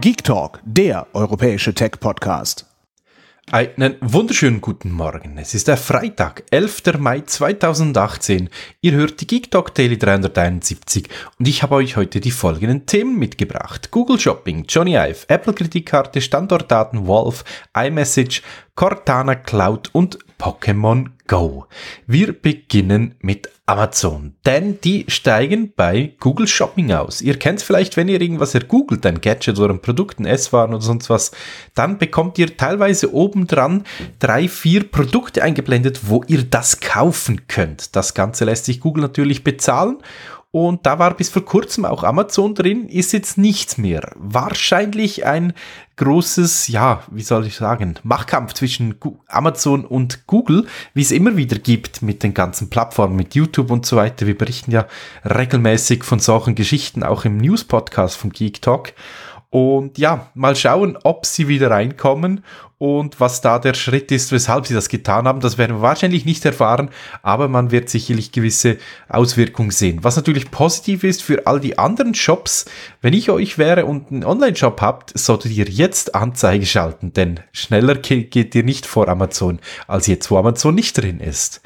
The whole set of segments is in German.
Geek Talk, der europäische Tech-Podcast. Einen wunderschönen guten Morgen. Es ist der Freitag, 11. Mai 2018. Ihr hört die Geek Talk Daily 371 und ich habe euch heute die folgenden Themen mitgebracht. Google Shopping, Johnny Ive, Apple Kreditkarte, Standortdaten, Wolf, iMessage, Cortana Cloud und Pokémon Go. Wir beginnen mit Amazon, denn die steigen bei Google Shopping aus. Ihr kennt es vielleicht, wenn ihr irgendwas ergoogelt, ein Gadget oder ein Produkt, ein Esswaren oder sonst was, dann bekommt ihr teilweise obendran drei, vier Produkte eingeblendet, wo ihr das kaufen könnt. Das Ganze lässt sich Google natürlich bezahlen und da war bis vor kurzem auch Amazon drin, ist jetzt nichts mehr. Wahrscheinlich ein großes, ja, wie soll ich sagen, Machtkampf zwischen Amazon und Google, wie es immer wieder gibt mit den ganzen Plattformen, mit YouTube und so weiter. Wir berichten ja regelmäßig von solchen Geschichten, auch im News-Podcast von Geek Talk. Und ja, mal schauen, ob sie wieder reinkommen und was da der Schritt ist, weshalb sie das getan haben, das werden wir wahrscheinlich nicht erfahren, aber man wird sicherlich gewisse Auswirkungen sehen. Was natürlich positiv ist für all die anderen Shops, wenn ich euch wäre und einen Online-Shop habt, solltet ihr jetzt Anzeige schalten, denn schneller geht ihr nicht vor Amazon, als jetzt, wo Amazon nicht drin ist.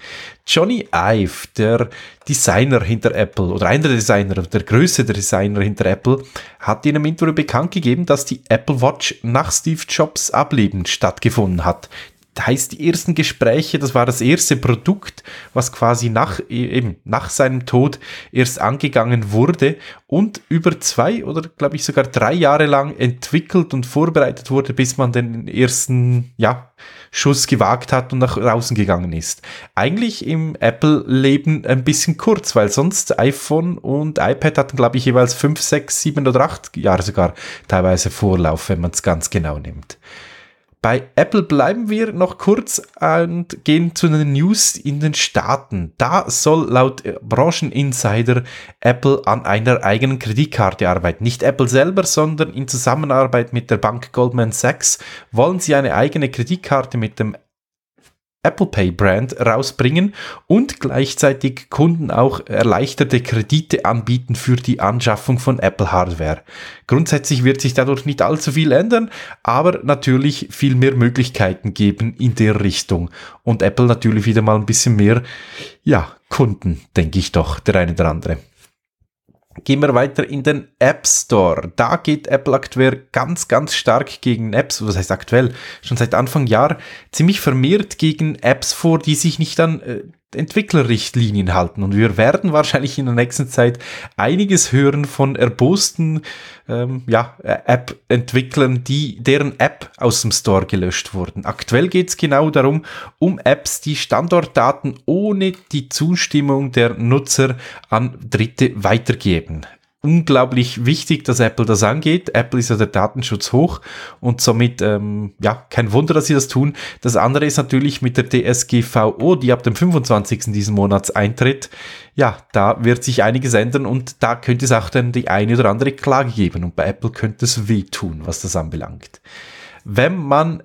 Johnny Ive, der Designer hinter Apple oder einer der Designer, der größte Designer hinter Apple, hat in einem Interview bekannt gegeben, dass die Apple Watch nach Steve Jobs Ableben stattgefunden hat. Heißt, die ersten Gespräche, das war das erste Produkt, was quasi nach, e, eben nach seinem Tod erst angegangen wurde und über zwei oder glaube ich sogar drei Jahre lang entwickelt und vorbereitet wurde, bis man den ersten, ja, Schuss gewagt hat und nach draußen gegangen ist. Eigentlich im Apple-Leben ein bisschen kurz, weil sonst iPhone und iPad hatten, glaube ich, jeweils fünf, sechs, sieben oder acht Jahre sogar teilweise Vorlauf, wenn man es ganz genau nimmt. Bei Apple bleiben wir noch kurz und gehen zu den News in den Staaten. Da soll laut äh, Brancheninsider Apple an einer eigenen Kreditkarte arbeiten. Nicht Apple selber, sondern in Zusammenarbeit mit der Bank Goldman Sachs wollen sie eine eigene Kreditkarte mit dem Apple Pay Brand rausbringen und gleichzeitig Kunden auch erleichterte Kredite anbieten für die Anschaffung von Apple Hardware. Grundsätzlich wird sich dadurch nicht allzu viel ändern, aber natürlich viel mehr Möglichkeiten geben in der Richtung. Und Apple natürlich wieder mal ein bisschen mehr, ja, Kunden, denke ich doch, der eine oder andere. Gehen wir weiter in den App Store. Da geht Apple aktuell ganz, ganz stark gegen Apps, was heißt aktuell, schon seit Anfang Jahr, ziemlich vermehrt gegen Apps vor, die sich nicht an äh, Entwicklerrichtlinien halten. Und wir werden wahrscheinlich in der nächsten Zeit einiges hören von erbosten ähm, ja, App-Entwicklern, die, deren App aus dem Store gelöscht wurden. Aktuell geht es genau darum, um Apps, die Standortdaten ohne die Zustimmung der Nutzer an Dritte weitergeben unglaublich wichtig, dass Apple das angeht. Apple ist ja der Datenschutz hoch und somit, ähm, ja, kein Wunder, dass sie das tun. Das andere ist natürlich mit der DSGVO, die ab dem 25. diesen Monats eintritt. Ja, da wird sich einiges ändern und da könnte es auch dann die eine oder andere Klage geben und bei Apple könnte es wehtun, was das anbelangt. Wenn man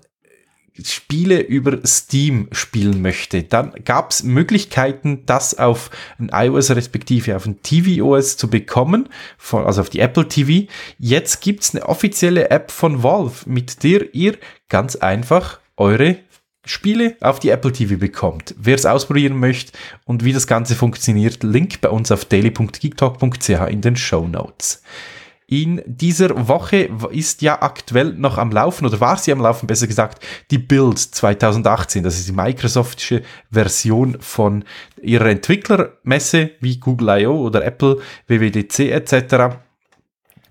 Spiele über Steam spielen möchte, dann gab es Möglichkeiten, das auf ein iOS respektive auf ein tvOS zu bekommen, von, also auf die Apple TV. Jetzt gibt es eine offizielle App von Valve, mit der ihr ganz einfach eure Spiele auf die Apple TV bekommt. Wer es ausprobieren möchte und wie das Ganze funktioniert, Link bei uns auf daily.geektalk.ch in den Show Notes in dieser Woche ist ja aktuell noch am Laufen oder war sie am Laufen, besser gesagt, die Build 2018. Das ist die Microsoftische Version von ihrer Entwicklermesse wie Google I.O. oder Apple, WWDC etc.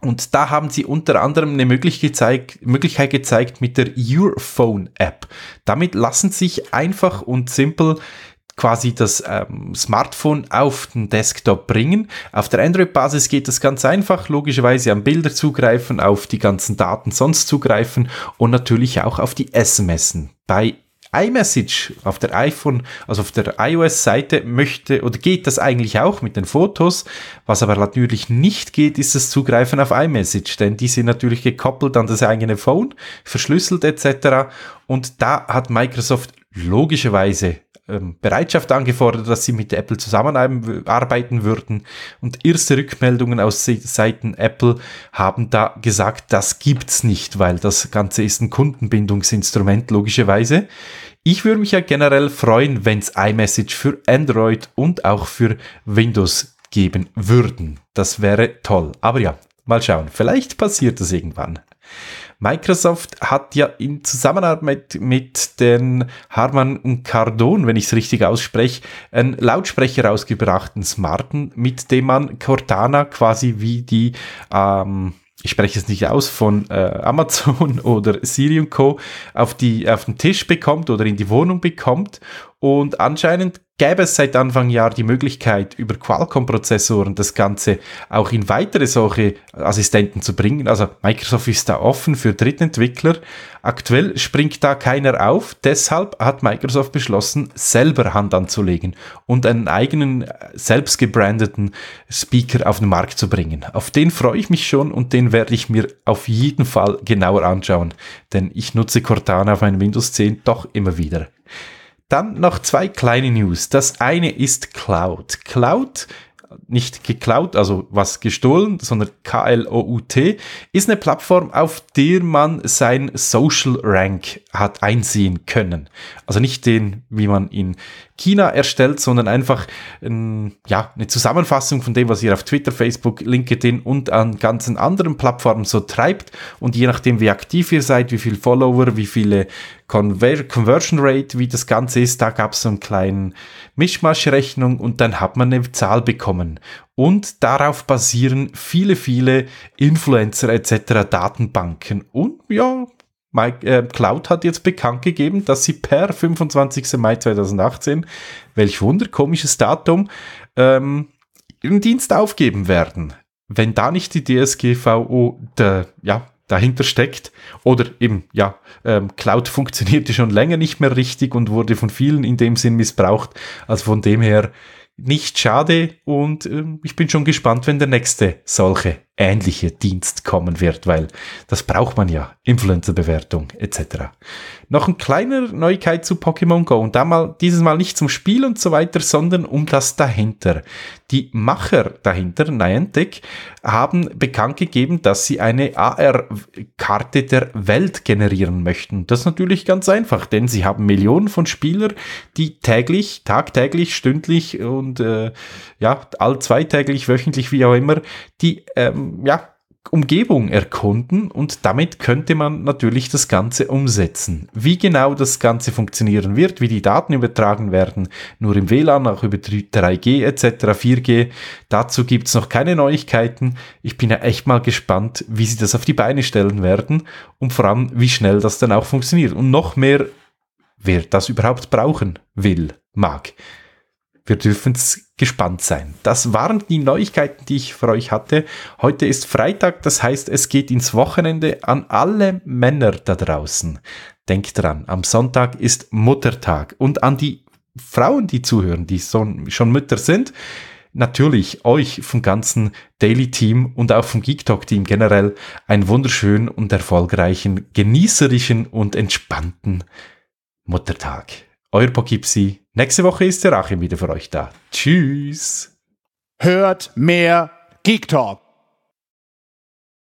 Und da haben sie unter anderem eine Möglichkeit gezeigt mit der Your Phone App. Damit lassen sich einfach und simpel quasi das ähm, Smartphone auf den Desktop bringen. Auf der Android-Basis geht das ganz einfach, logischerweise an Bilder zugreifen, auf die ganzen Daten sonst zugreifen und natürlich auch auf die SMS. Bei iMessage auf der iPhone, also auf der iOS-Seite möchte oder geht das eigentlich auch mit den Fotos. Was aber natürlich nicht geht, ist das Zugreifen auf iMessage, denn die sind natürlich gekoppelt an das eigene Phone, verschlüsselt etc. Und da hat Microsoft logischerweise ähm, Bereitschaft angefordert, dass sie mit Apple zusammenarbeiten würden. Und erste Rückmeldungen aus Seiten Apple haben da gesagt, das gibt's nicht, weil das Ganze ist ein Kundenbindungsinstrument, logischerweise. Ich würde mich ja generell freuen, wenn es iMessage für Android und auch für Windows geben würden. Das wäre toll. Aber ja, mal schauen. Vielleicht passiert das irgendwann. Microsoft hat ja in Zusammenarbeit mit den Harman und Kardon, wenn ich es richtig ausspreche, einen Lautsprecher rausgebracht, einen smarten, mit dem man Cortana quasi wie die, ähm, ich spreche es nicht aus, von äh, Amazon oder Siri und Co. auf, die, auf den Tisch bekommt oder in die Wohnung bekommt und anscheinend gäbe es seit Anfang Jahr die Möglichkeit, über Qualcomm-Prozessoren das Ganze auch in weitere solche Assistenten zu bringen. Also Microsoft ist da offen für Drittentwickler. Aktuell springt da keiner auf. Deshalb hat Microsoft beschlossen, selber Hand anzulegen und einen eigenen, äh, selbst gebrandeten Speaker auf den Markt zu bringen. Auf den freue ich mich schon und den werde ich mir auf jeden Fall genauer anschauen. Denn ich nutze Cortana auf meinem Windows 10 doch immer wieder. Dann noch zwei kleine News. Das eine ist Cloud. Cloud nicht geklaut, also was gestohlen, sondern K-L-O-U-T, ist eine Plattform, auf der man sein Social Rank hat einsehen können. Also nicht den, wie man ihn China erstellt, sondern einfach ähm, ja, eine Zusammenfassung von dem, was ihr auf Twitter, Facebook, LinkedIn und an ganzen anderen Plattformen so treibt. Und je nachdem, wie aktiv ihr seid, wie viele Follower, wie viele Conver Conversion Rate, wie das Ganze ist, da gab es so einen kleinen Mischmaschrechnung und dann hat man eine Zahl bekommen. Und darauf basieren viele, viele Influencer etc. Datenbanken. Und ja, Mike, äh, Cloud hat jetzt bekannt gegeben, dass sie per 25. Mai 2018, welch Wunder, komisches Datum, ähm, ihren Dienst aufgeben werden. Wenn da nicht die DSGVO der, ja, dahinter steckt oder eben, ja, ähm, Cloud funktionierte schon länger nicht mehr richtig und wurde von vielen in dem Sinn missbraucht. Also von dem her nicht schade und ähm, ich bin schon gespannt, wenn der nächste solche ähnliche Dienst kommen wird, weil das braucht man ja, Influencer-Bewertung etc. Noch ein kleiner Neuigkeit zu Pokémon Go und da mal, dieses Mal nicht zum Spiel und so weiter, sondern um das dahinter. Die Macher dahinter, Niantic, haben bekannt gegeben, dass sie eine AR-Karte der Welt generieren möchten. Das ist natürlich ganz einfach, denn sie haben Millionen von Spielern, die täglich, tagtäglich, stündlich und äh, ja, all wöchentlich, wie auch immer, die ähm, ähm, ja, Umgebung erkunden und damit könnte man natürlich das Ganze umsetzen. Wie genau das Ganze funktionieren wird, wie die Daten übertragen werden, nur im WLAN, auch über 3G etc., 4G, dazu gibt es noch keine Neuigkeiten. Ich bin ja echt mal gespannt, wie sie das auf die Beine stellen werden und vor allem, wie schnell das dann auch funktioniert. Und noch mehr, wer das überhaupt brauchen will, mag. Wir dürfen gespannt sein. Das waren die Neuigkeiten, die ich für euch hatte. Heute ist Freitag, das heißt, es geht ins Wochenende an alle Männer da draußen. Denkt dran, am Sonntag ist Muttertag und an die Frauen, die zuhören, die schon Mütter sind natürlich euch vom ganzen Daily Team und auch vom Geek Talk Team generell einen wunderschönen und erfolgreichen, genießerischen und entspannten Muttertag euer Pogipsi. Nächste Woche ist der Achim wieder für euch da. Tschüss. Hört mehr Geek Talk.